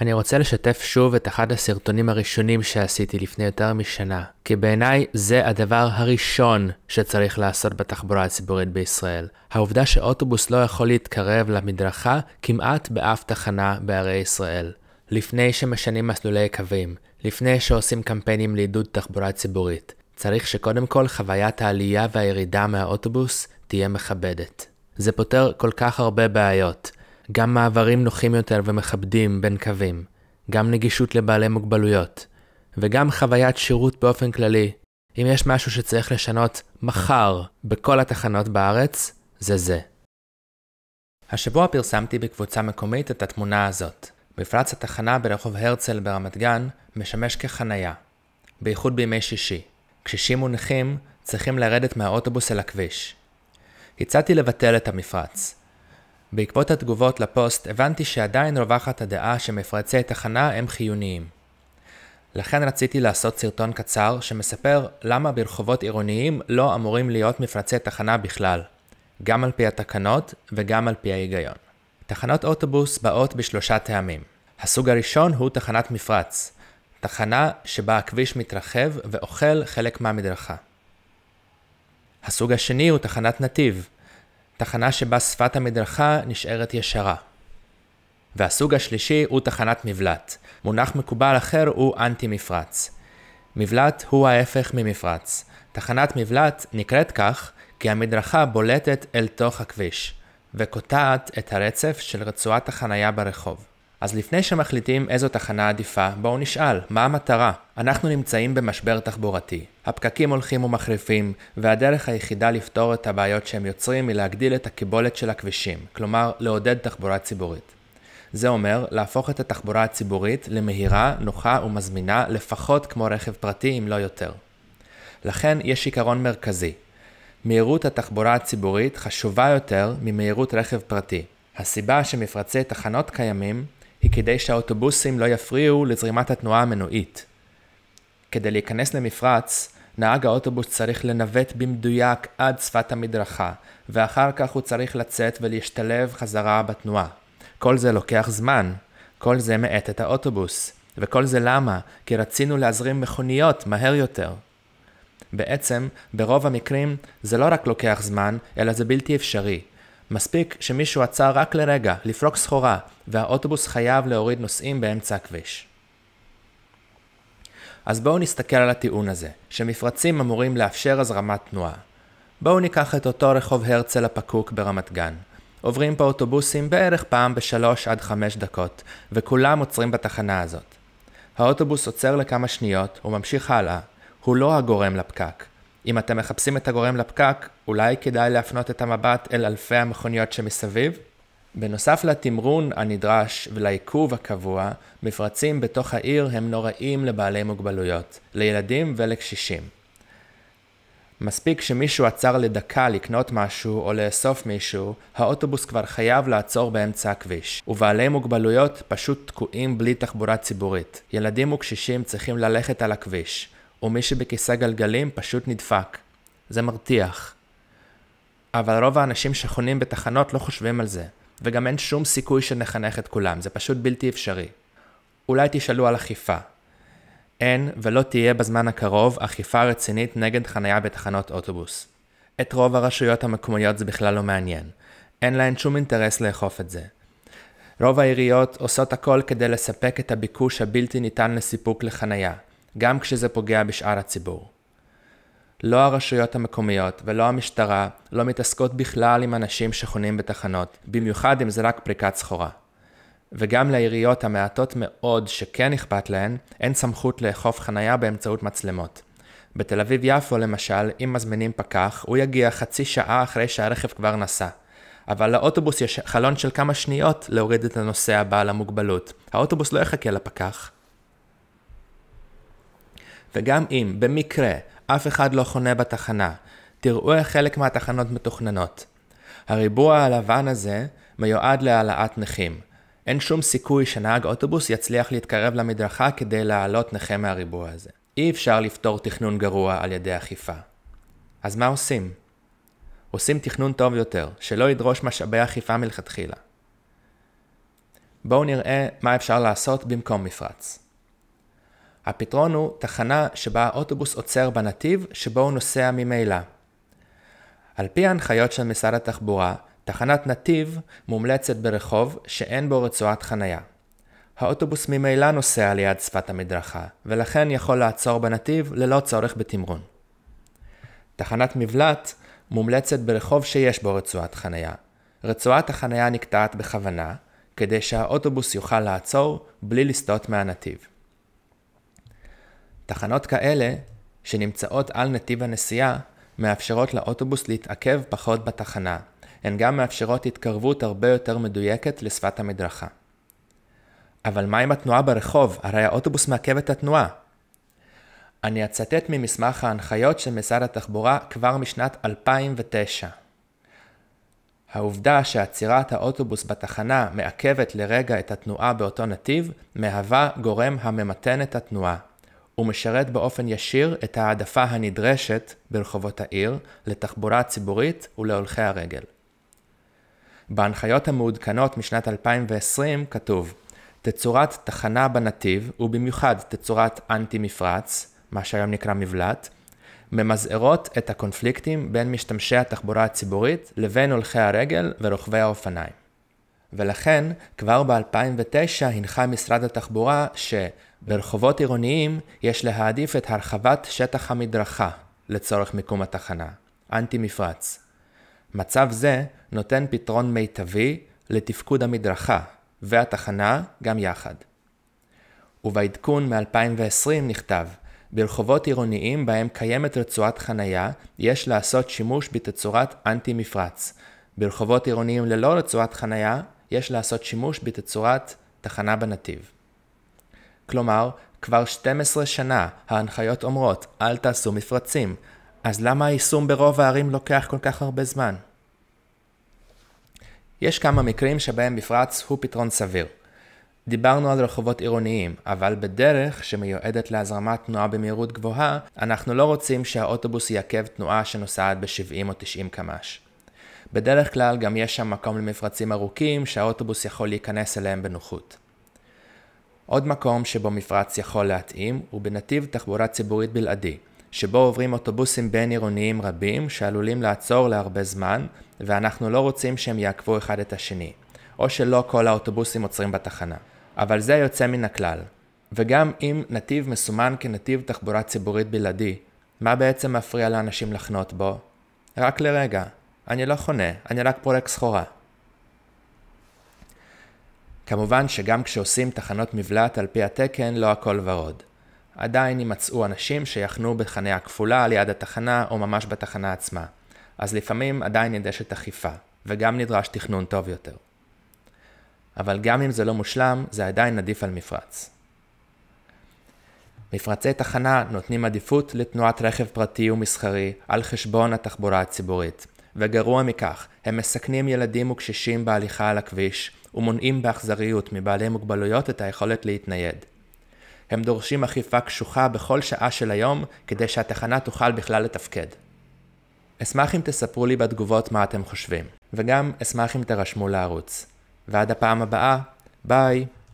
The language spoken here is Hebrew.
אני רוצה לשתף שוב את אחד הסרטונים הראשונים שעשיתי לפני יותר משנה, כי בעיניי זה הדבר הראשון שצריך לעשות בתחבורה הציבורית בישראל. העובדה שאוטובוס לא יכול להתקרב למדרכה כמעט באף תחנה בערי ישראל. לפני שמשנים מסלולי קווים, לפני שעושים קמפיינים לעידוד תחבורה ציבורית, צריך שקודם כל חוויית העלייה והירידה מהאוטובוס תהיה מכבדת. זה פותר כל כך הרבה בעיות, גם מעברים נוחים יותר ומכבדים בין קווים, גם נגישות לבעלי מוגבלויות, וגם חוויית שירות באופן כללי. אם יש משהו שצריך לשנות מחר בכל התחנות בארץ, זה זה. השבוע פרסמתי בקבוצה מקומית את התמונה הזאת. מפלץ התחנה ברחוב הרצל ברמת גן משמש כחנייה, בייחוד בימי שישי. קשישים ונכים צריכים לרדת מהאוטובוס אל הכביש. הצעתי לבטל את המפרץ, בעקבות התגובות לפוסט הבנתי שעדיין רווחת הדעה שמפרצי תחנה הם חיוניים. לכן רציתי לעשות סרטון קצר שמספר למה ברחובות עירוניים לא אמורים להיות מפרצי תחנה בכלל, גם על פי התקנות וגם על פי ההיגיון. תחנות אוטובוס באות בשלושה טעמים. הסוג הראשון הוא תחנת מפרץ, תחנה שבה הכביש מתרחב ואוכל חלק מהמדרכה. הסוג השני הוא תחנת נתיב, תחנה שבה שפת המדרכה נשארת ישרה. והסוג השלישי הוא תחנת מבלט. מונח מקובל אחר הוא אנטי-מפרץ. מבלט הוא ההפך ממפרץ. תחנת מבלט נקראת כך כי המדרכה בולטת אל תוך הכביש, וקוטעת את הרצף של רצועת החנייה ברחוב. אז לפני שמחליטים איזו תחנה עדיפה, בואו נשאל, מה המטרה? אנחנו נמצאים במשבר תחבורתי. הפקקים הולכים ומחריפים, והדרך היחידה לפתור את הבעיות שהם יוצרים היא להגדיל את הקיבולת של הכבישים, כלומר, לעודד תחבורה ציבורית. זה אומר להפוך את התחבורה הציבורית למהירה, נוחה ומזמינה לפחות כמו רכב פרטי אם לא יותר. לכן יש עיקרון מרכזי. מהירות התחבורה הציבורית חשובה יותר ממהירות רכב פרטי. הסיבה שמפרצי תחנות קיימים היא כדי שהאוטובוסים לא יפריעו לזרימת התנועה המנועית. כדי להיכנס למפרץ, נהג האוטובוס צריך לנווט במדויק עד שפת המדרכה, ואחר כך הוא צריך לצאת ולהשתלב חזרה בתנועה. כל זה לוקח זמן, כל זה מאט את האוטובוס, וכל זה למה? כי רצינו להזרים מכוניות מהר יותר. בעצם, ברוב המקרים זה לא רק לוקח זמן, אלא זה בלתי אפשרי, מספיק שמישהו עצר רק לרגע לפרוק סחורה, והאוטובוס חייב להוריד נוסעים באמצע הכביש. אז בואו נסתכל על הטיעון הזה, שמפרצים אמורים לאפשר הזרמת תנועה. בואו ניקח את אותו רחוב הרצל הפקוק ברמת גן. עוברים פה אוטובוסים בערך פעם בשלוש עד חמש דקות, וכולם עוצרים בתחנה הזאת. האוטובוס עוצר לכמה שניות וממשיך הלאה, הוא לא הגורם לפקק, אם אתם מחפשים את הגורם לפקק, אולי כדאי להפנות את המבט אל אלפי המכוניות שמסביב? בנוסף לתמרון הנדרש ולעיכוב הקבוע, מפרצים בתוך העיר הם נוראים לבעלי מוגבלויות, לילדים ולקשישים. מספיק שמישהו עצר לדקה לקנות משהו או לאסוף מישהו, האוטובוס כבר חייב לעצור באמצע הכביש, ובעלי מוגבלויות פשוט תקועים בלי תחבורה ציבורית. ילדים וקשישים צריכים ללכת על הכביש, או מי שבכיסא גלגלים פשוט נדפק. זה מרתיח. אבל רוב האנשים שחונים בתחנות לא חושבים על זה, וגם אין שום סיכוי שנחנך את כולם, זה פשוט בלתי אפשרי. אולי תשאלו על אכיפה. אין ולא תהיה בזמן הקרוב אכיפה רצינית נגד חניה בתחנות אוטובוס. את רוב הרשויות המקומיות זה בכלל לא מעניין. אין להן שום אינטרס לאכוף את זה. רוב העיריות עושות הכל כדי לספק את הביקוש הבלתי ניתן לסיפוק לחנייה, גם כשזה פוגע בשאר הציבור. לא הרשויות המקומיות ולא המשטרה לא מתעסקות בכלל עם אנשים שחונים בתחנות, במיוחד אם זה רק פריקת סחורה. וגם לעיריות המעטות מאוד שכן אכפת להן, אין סמכות לאכוף חנייה באמצעות מצלמות. בתל אביב-יפו למשל, אם מזמינים פקח, הוא יגיע חצי שעה אחרי שהרכב כבר נסע. אבל לאוטובוס יש חלון של כמה שניות להוריד את הנוסע בעל המוגבלות. האוטובוס לא יחכה לפקח. וגם אם, במקרה, אף אחד לא חונה בתחנה, תראו איך חלק מהתחנות מתוכננות. הריבוע הלבן הזה מיועד להעלאת נכים. אין שום סיכוי שנהג אוטובוס יצליח להתקרב למדרכה כדי להעלות נכה מהריבוע הזה. אי אפשר לפתור תכנון גרוע על ידי אכיפה. אז מה עושים? עושים תכנון טוב יותר, שלא ידרוש משאבי אכיפה מלכתחילה. בואו נראה מה אפשר לעשות במקום מפרץ. הפתרון הוא תחנה שבה האוטובוס עוצר בנתיב שבו הוא נוסע ממילא. על פי ההנחיות של משרד התחבורה, תחנת נתיב מומלצת ברחוב שאין בו רצועת חנייה. האוטובוס ממילא נוסע ליד שפת המדרכה, ולכן יכול לעצור בנתיב ללא צורך בתמרון. תחנת מבלט מומלצת ברחוב שיש בו רצועת חנייה. רצועת החנייה נקטעת בכוונה, כדי שהאוטובוס יוכל לעצור בלי לסטות מהנתיב. תחנות כאלה, שנמצאות על נתיב הנסיעה, מאפשרות לאוטובוס להתעכב פחות בתחנה. הן גם מאפשרות התקרבות הרבה יותר מדויקת לשפת המדרכה. אבל מה עם התנועה ברחוב? הרי האוטובוס מעכב את התנועה. אני אצטט ממסמך ההנחיות של משרד התחבורה כבר משנת 2009. העובדה שעצירת האוטובוס בתחנה מעכבת לרגע את התנועה באותו נתיב, מהווה גורם הממתן את התנועה. ומשרת באופן ישיר את ההעדפה הנדרשת ברחובות העיר לתחבורה ציבורית ולהולכי הרגל. בהנחיות המעודכנות משנת 2020 כתוב תצורת תחנה בנתיב, ובמיוחד תצורת אנטי-מפרץ, מה שהיום נקרא מבלט, ממזערות את הקונפליקטים בין משתמשי התחבורה הציבורית לבין הולכי הרגל ורוכבי האופניים. ולכן, כבר ב-2009 הנחה משרד התחבורה ש... ברחובות עירוניים יש להעדיף את הרחבת שטח המדרכה לצורך מיקום התחנה, אנטי מפרץ. מצב זה נותן פתרון מיטבי לתפקוד המדרכה והתחנה גם יחד. ובעדכון מ-2020 נכתב ברחובות עירוניים בהם קיימת רצועת חנייה, יש לעשות שימוש בתצורת אנטי מפרץ. ברחובות עירוניים ללא רצועת חנייה, יש לעשות שימוש בתצורת תחנה בנתיב. כלומר, כבר 12 שנה ההנחיות אומרות אל תעשו מפרצים, אז למה היישום ברוב הערים לוקח כל כך הרבה זמן? יש כמה מקרים שבהם מפרץ הוא פתרון סביר. דיברנו על רחובות עירוניים, אבל בדרך שמיועדת להזרמת תנועה במהירות גבוהה, אנחנו לא רוצים שהאוטובוס יעכב תנועה שנוסעת ב-70 או 90 קמ"ש. בדרך כלל גם יש שם מקום למפרצים ארוכים שהאוטובוס יכול להיכנס אליהם בנוחות. עוד מקום שבו מפרץ יכול להתאים הוא בנתיב תחבורה ציבורית בלעדי, שבו עוברים אוטובוסים בין-עירוניים רבים שעלולים לעצור להרבה זמן, ואנחנו לא רוצים שהם יעקבו אחד את השני, או שלא כל האוטובוסים עוצרים בתחנה. אבל זה יוצא מן הכלל. וגם אם נתיב מסומן כנתיב תחבורה ציבורית בלעדי, מה בעצם מפריע לאנשים לחנות בו? רק לרגע. אני לא חונה, אני רק פורק סחורה. כמובן שגם כשעושים תחנות מבלעת על פי התקן לא הכל ורוד. עדיין יימצאו אנשים שיחנו בחניה הכפולה על יד התחנה או ממש בתחנה עצמה. אז לפעמים עדיין נדרשת אכיפה, וגם נדרש תכנון טוב יותר. אבל גם אם זה לא מושלם, זה עדיין עדיף על מפרץ. מפרצי תחנה נותנים עדיפות לתנועת רכב פרטי ומסחרי על חשבון התחבורה הציבורית, וגרוע מכך, הם מסכנים ילדים וקשישים בהליכה על הכביש, ומונעים באכזריות מבעלי מוגבלויות את היכולת להתנייד. הם דורשים אכיפה קשוחה בכל שעה של היום כדי שהתחנה תוכל בכלל לתפקד. אשמח אם תספרו לי בתגובות מה אתם חושבים, וגם אשמח אם תרשמו לערוץ. ועד הפעם הבאה, ביי!